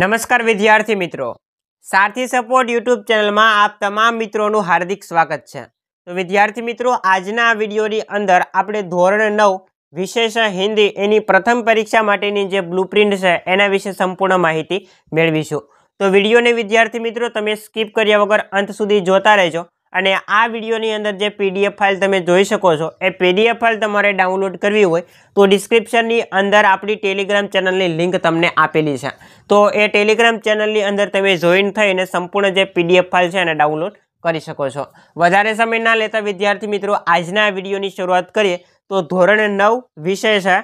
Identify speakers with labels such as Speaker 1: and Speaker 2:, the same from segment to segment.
Speaker 1: નમસ્કાર વિદ્યાર્થી મિત્રો સારથી સપોર્ટ યુટ્યુબ ચેનલમાં આપ તમામ મિત્રોનું હાર્દિક સ્વાગત છે તો વિદ્યાર્થી મિત્રો આજના વિડીયોની અંદર આપણે ધોરણ નવ વિશેષ હિન્દી એની પ્રથમ પરીક્ષા માટેની જે બ્લુપ્રિન્ટ છે એના વિશે સંપૂર્ણ માહિતી મેળવીશું તો વિડીયોને વિદ્યાર્થી મિત્રો તમે સ્કીપ કર્યા વગર અંત સુધી જોતા રહેજો અને આ વિડીયોની અંદર જે પીડીએફ ફાઇલ તમે જોઈ શકો છો એ પીડીએફ ફાઇલ તમારે ડાઉનલોડ કરવી હોય તો ડિસ્ક્રિપ્શનની અંદર આપણી ટેલિગ્રામ ચેનલની લિંક તમને આપેલી છે તો એ ટેલિગ્રામ ચેનલની અંદર તમે જોઈન થઈને સંપૂર્ણ જે પીડીએફ ફાઇલ છે એને ડાઉનલોડ કરી શકો છો વધારે સમય ના લેતા વિદ્યાર્થી મિત્રો આજના વિડીયોની શરૂઆત કરીએ તો ધોરણ નવ વિષય છે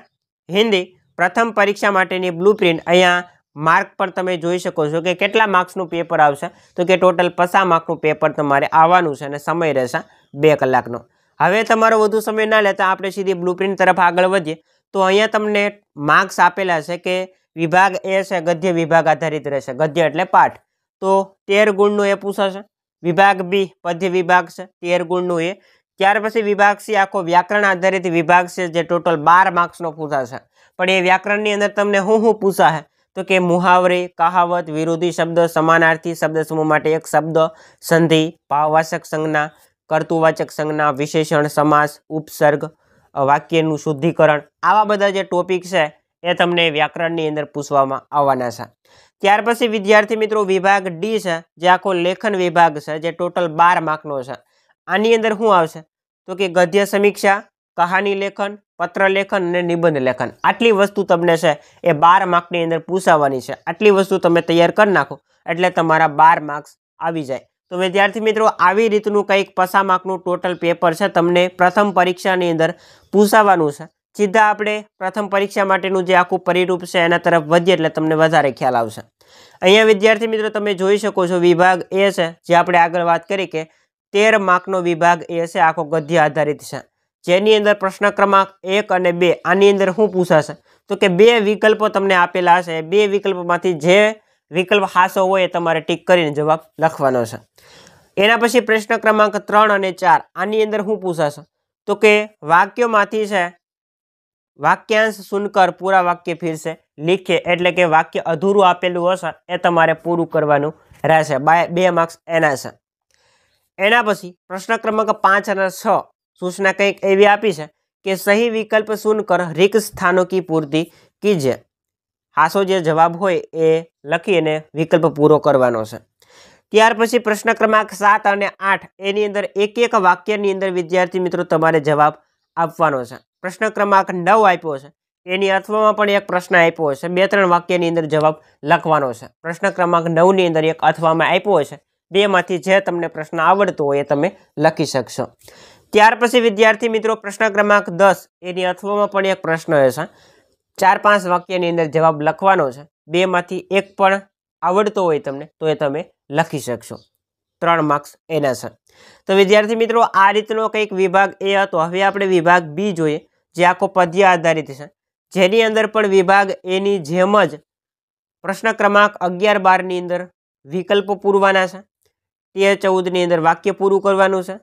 Speaker 1: હિન્દી પ્રથમ પરીક્ષા માટેની બ્લુ પ્રિન્ટ અહીંયા માર્ક પર તમે જોઈ શકો છો કે કેટલા માર્ક્સનું પેપર આવશે તો કે ટોટલ પચાસ માર્કનું પેપર તમારે આવવાનું છે અને સમય રહેશે બે કલાકનો હવે તમારો વધુ સમય ના લેતા આપણે સીધી બ્લુપ્રિન્ટ તરફ આગળ વધીએ તો અહીંયા તમને માર્ક્સ આપેલા છે કે વિભાગ એ છે ગદ્ય વિભાગ આધારિત રહેશે ગદ્ય એટલે પાઠ તો તેર ગુણનું એ પૂછાશે વિભાગ બી પદ્ય વિભાગ છે તેર ગુણનું એ ત્યાર પછી વિભાગ સી આખો વ્યાકરણ આધારિત વિભાગ છે જે ટોટલ બાર માર્ક્સનો પૂછાશે પણ એ વ્યાકરણની અંદર તમને હું શું પૂછાશે તો કે મુહાવરે કહાવત વિરોધી શબ્દ સમાનાર્થી શબ્દ સમૂહ માટે એક શબ્દ સંધિ ભાવવાચક સંજ્ઞા કર્તુવાચક સંજ્ઞા વિશેષણ સમાસ ઉપસર્ગ વાક્યનું શુદ્ધિકરણ આવા બધા જે ટોપિક છે એ તમને વ્યાકરણની અંદર પૂછવામાં આવવાના છે ત્યાર પછી વિદ્યાર્થી મિત્રો વિભાગ ડી છે જે આખો લેખન વિભાગ છે જે ટોટલ બાર માર્કનો છે આની અંદર શું આવશે તો કે ગદ્ય સમીક્ષા કહાની લેખન પત્ર લેખન અને નિબંધ લેખન આટલી વસ્તુ તમને છે એ બાર માર્કની અંદર પૂછાવાની છે આટલી વસ્તુ તમે તૈયાર કરી નાખો એટલે તમારા બાર માર્ક્સ આવી જાય તો વિદ્યાર્થી મિત્રો આવી રીતનું કંઈક પસા માર્કનું ટોટલ પેપર છે તમને પ્રથમ પરીક્ષાની અંદર પૂછાવાનું છે સીધા આપણે પ્રથમ પરીક્ષા માટેનું જે આખું પરિરૂપ છે એના તરફ વધીએ એટલે તમને વધારે ખ્યાલ આવશે અહીંયા વિદ્યાર્થી મિત્રો તમે જોઈ શકો છો વિભાગ એ છે જે આપણે આગળ વાત કરી કે તેર માર્કનો વિભાગ એ છે આખો ગદ્ય આધારિત છે જેની અંદર પ્રશ્ન ક્રમાંક એક અને બે આની અંદર શું પૂછાશે તો કે બે વિકલ્પો તમને આપેલા હશે બે વિકલ્પમાંથી જે વિકલ્પ હાસો હોય એ તમારે ટીક કરીને જવાબ લખવાનો છે એના પછી પ્રશ્ન ક્રમાંક ત્રણ અને ચાર આની અંદર શું પૂછાશે તો કે વાક્યોમાંથી છે વાક્યાંશ સુનકર પૂરા વાક્ય ફિરશે લીખે એટલે કે વાક્ય અધૂરું આપેલું હશે એ તમારે પૂરું કરવાનું રહેશે બે માર્ક્સ એના છે એના પછી પ્રશ્ન ક્રમાંક પાંચ અને છ સૂચના કંઈક એવી આપી છે કે સહી વિકલ્પ સુનકર રિક્ત સ્થાનો કી પૂર્તિ કીજે હાસો જે જવાબ હોય એ લખી અને વિકલ્પ પૂરો કરવાનો છે ત્યાર પછી પ્રશ્ન ક્રમાંક સાત અને આઠ એની અંદર એક એક વાક્યની અંદર વિદ્યાર્થી મિત્રો તમારે જવાબ આપવાનો છે પ્રશ્ન ક્રમાંક નવ આપ્યો છે એની અથવામાં પણ એક પ્રશ્ન આપ્યો છે બે ત્રણ વાક્યની અંદર જવાબ લખવાનો છે પ્રશ્ન ક્રમાંક નવની અંદર એક અથવામાં આપ્યો છે બેમાંથી જે તમને પ્રશ્ન આવડતો હોય એ તમે લખી શકશો ત્યાર પછી વિદ્યાર્થી મિત્રો પ્રશ્ન ક્રમાંક દસ એની અથવામાં પણ એક પ્રશ્ન હશે ચાર પાંચ વાક્યની અંદર જવાબ લખવાનો છે બેમાંથી એક પણ આવડતો હોય તમને તો એ તમે લખી શકશો ત્રણ માર્ક્સ એના છે તો વિદ્યાર્થી મિત્રો આ રીતનો કંઈક વિભાગ એ હતો હવે આપણે વિભાગ બી જોઈએ જે આખો પદ્ય આધારિત છે જેની અંદર પણ વિભાગ એની જેમ જ પ્રશ્ન ક્રમાંક અગિયાર બારની અંદર વિકલ્પો પૂરવાના છે તે ચૌદની અંદર વાક્ય પૂરું કરવાનું છે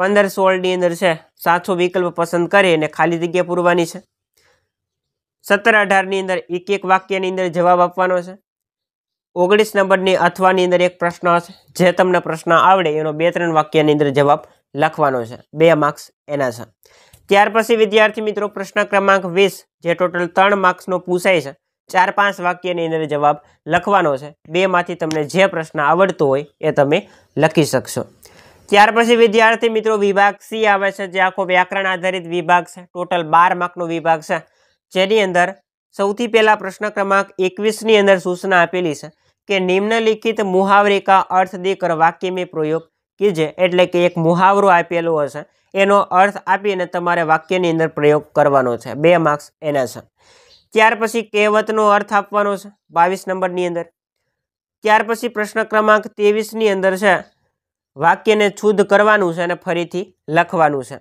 Speaker 1: પંદર સોળની અંદર છે સાચો વિકલ્પ પસંદ કરી અને ખાલી જગ્યા પૂરવાની છે સત્તર અઢારની અંદર એક એક વાક્યની અંદર જવાબ આપવાનો છે ઓગણીસ નંબરની અથવાની અંદર એક પ્રશ્ન હશે જે તમને પ્રશ્ન આવડે એનો બે ત્રણ વાક્યની અંદર જવાબ લખવાનો છે બે માર્ક્સ એના છે ત્યાર પછી વિદ્યાર્થી મિત્રો પ્રશ્ન ક્રમાંક વીસ જે ટોટલ ત્રણ માર્ક્સનો પૂછાય છે ચાર પાંચ વાક્યની અંદર જવાબ લખવાનો છે બેમાંથી તમને જે પ્રશ્ન આવડતો હોય એ તમે લખી શકશો ત્યાર પછી વિદ્યાર્થી મિત્રો વિભાગ સી આવે છે જે આખો વ્યાકરણ આધારિત વિભાગ છે ટોટલ બાર માર્કનો વિભાગ છે જેની અંદર સૌથી પહેલા પ્રશ્ન ક્રમાંક એકવીસની અંદર સૂચના આપેલી છે કે નિમ્નલિખિત મુહાવરે કા અર્થ દેકર વાક્ય મેં પ્રયોગ કીજે એટલે કે એક મુહાવરો આપેલો હશે એનો અર્થ આપીને તમારે વાક્યની અંદર પ્રયોગ કરવાનો છે બે માર્ક્સ એના છે ત્યાર પછી કહેવતનો અર્થ આપવાનો છે બાવીસ નંબરની અંદર ત્યાર પછી પ્રશ્ન ક્રમાંક ત્રેવીસની અંદર છે વાક્યને શુદ્ધ કરવાનું છે અને ફરીથી લખવાનું છે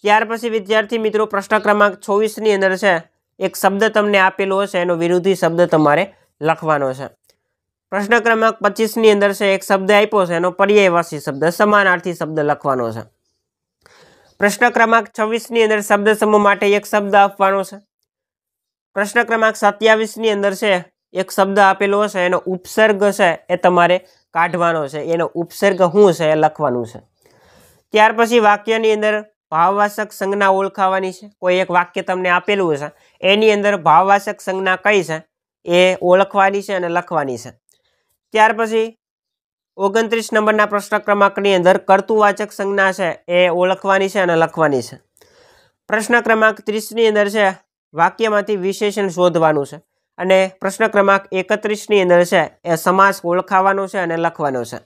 Speaker 1: ત્યાર પછી વિદ્યાર્થી મિત્રો પ્રશ્ન ક્રમાંક ચોવીસની અંદર છે એક શબ્દ તમને આપેલો હશે એનો વિરોધી શબ્દ તમારે લખવાનો છે પ્રશ્ન ક્રમાંક પચીસની અંદર છે એક શબ્દ આપ્યો છે એનો પર્યાયવાસી શબ્દ સમાનાર્થી શબ્દ લખવાનો છે પ્રશ્ન ક્રમાંક છવ્વીસની અંદર શબ્દ સમૂહ માટે એક શબ્દ આપવાનો છે પ્રશ્ન ક્રમાંક સત્યાવીસની અંદર છે એક શબ્દ આપેલો હશે એનો ઉપસર્ગ છે એ તમારે કાઢવાનો છે એનો ઉપસર્ગ શું છે એ લખવાનું છે ત્યાર પછી વાક્યની અંદર ભાવવાચક સંજ્ઞા ઓળખાવાની છે કોઈ એક વાક્ય તમને આપેલું છે એની અંદર ભાવવાચક સંજ્ઞા કઈ છે એ ઓળખવાની છે અને લખવાની છે ત્યાર પછી ઓગણત્રીસ નંબરના પ્રશ્ન ક્રમાંકની અંદર કર્તુવાચક સંજ્ઞા છે એ ઓળખવાની છે અને લખવાની છે પ્રશ્ન ક્રમાંક ત્રીસની અંદર છે વાક્યમાંથી વિશેષણ શોધવાનું છે અને પ્રશ્ન ક્રમાંક એકત્રીસની અંદર છે એ સમાસ ઓળખાવાનો છે અને લખવાનો છે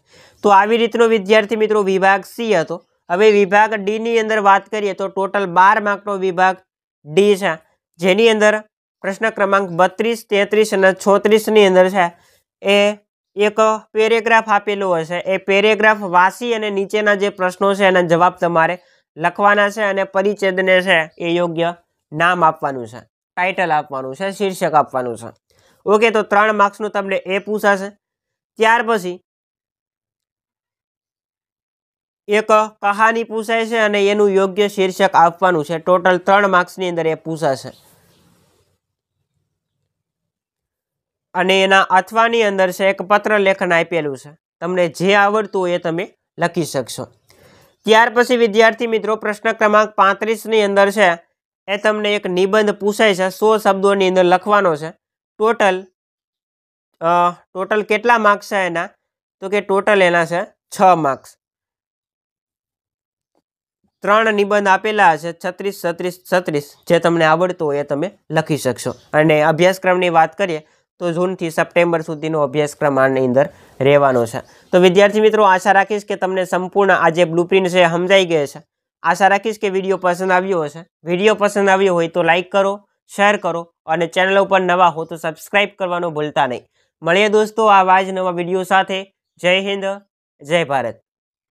Speaker 1: તો આવી રીતનો વિદ્યાર્થી મિત્રો વિભાગ સી હતો હવે વિભાગ ડીની અંદર વાત કરીએ તો ટોટલ બાર માર્કનો વિભાગ ડી છે જેની અંદર પ્રશ્ન ક્રમાંક બત્રીસ તેત્રીસ અને છોત્રીસની અંદર છે એ એક પેરેગ્રાફ આપેલો હશે એ પેરેગ્રાફ વાસી અને નીચેના જે પ્રશ્નો છે એના જવાબ તમારે લખવાના છે અને પરિચ્છેદને છે એ યોગ્ય નામ આપવાનું છે ટાઇટલ આપવાનું છે શીર્ષક આપવાનું છે ઓકે તો ત્રણ માર્ક્સનું તમને એ પૂછાશે ત્યાર પછી એક કહાની પૂછાય છે અને એનું યોગ્ય શીર્ષક આપવાનું છે ટોટલ ત્રણ માર્ક્સની અંદર એ પૂછાશે અને એના અથવાની અંદર છે એક પત્ર લેખન આપેલું છે તમને જે આવડતું હોય એ તમે લખી શકશો ત્યાર પછી વિદ્યાર્થી મિત્રો પ્રશ્ન ક્રમાંક પાંત્રીસની અંદર છે એ તમને એક નિબંધ પૂછાય છે સો શબ્દોની અંદર લખવાનો છે ટોટલ ટોટલ કેટલા માર્ક્સ છે એના તો કે ટોટલ એના છે છ માર્ક્સ ત્રણ નિબંધ આપેલા છે છત્રીસ છત્રીસ છત્રીસ જે તમને આવડતો હોય એ તમે લખી શકશો અને અભ્યાસક્રમની વાત કરીએ તો જૂનથી સપ્ટેમ્બર સુધીનો અભ્યાસક્રમ આની અંદર રહેવાનો છે તો વિદ્યાર્થી મિત્રો આશા રાખીશ કે તમને સંપૂર્ણ આ જે બ્લુપ્રિન્ટ છે સમજાઈ ગયે છે આશા રાખીશ કે વિડીયો પસંદ આવ્યો હશે વિડીયો પસંદ આવ્યો હોય તો લાઇક કરો શેર કરો અને ચેનલ ઉપર નવા હો તો સબસ્ક્રાઇબ કરવાનું ભૂલતા નહીં મળીએ દોસ્તો આ વાજ નવા વિડીયો સાથે જય હિન્દ જય ભારત